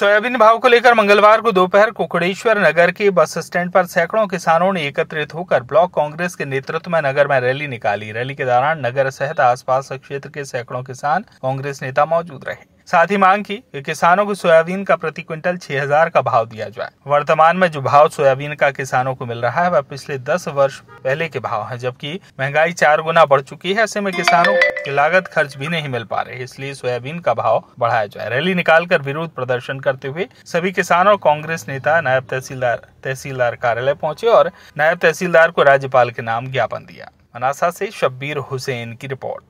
soybean भाव को लेकर मंगलवार को दोपहर कुकड़ेश्वर नगर के बस स्टैंड पर सैकड़ों किसानों ने एकत्रित होकर ब्लॉक कांग्रेस के नेतृत्व में नगर में रैली निकाली रैली के दौरान नगर सहित आसपास क्षेत्र के सैकड़ों किसान कांग्रेस नेता मौजूद रहे साथ ही मांग की कि किसानों को सोयाबीन का प्रति क्विंटल 6000 का भाव दिया जाए वर्तमान में जो भाव सोयाबीन का किसानों को मिल रहा है वह पिछले 10 वर्ष पहले के भाव है जबकि महंगाई चार गुना बढ़ चुकी है ऐसे में किसानों लागत खर्च भी नहीं मिल पा रहे इसलिए सोयाबीन का भाव बढ़ाया जाए रैली निकालकर विरोध प्रदर्शन करते हुए सभी किसान और कांग्रेस नेता नायब तहसीलदार तहसीलदार कार्यालय पहुंचे और नायब तहसीलदार को राज्यपाल के नाम ज्ञापन दिया मनासा से शब्बीर हुसैन की रिपोर्ट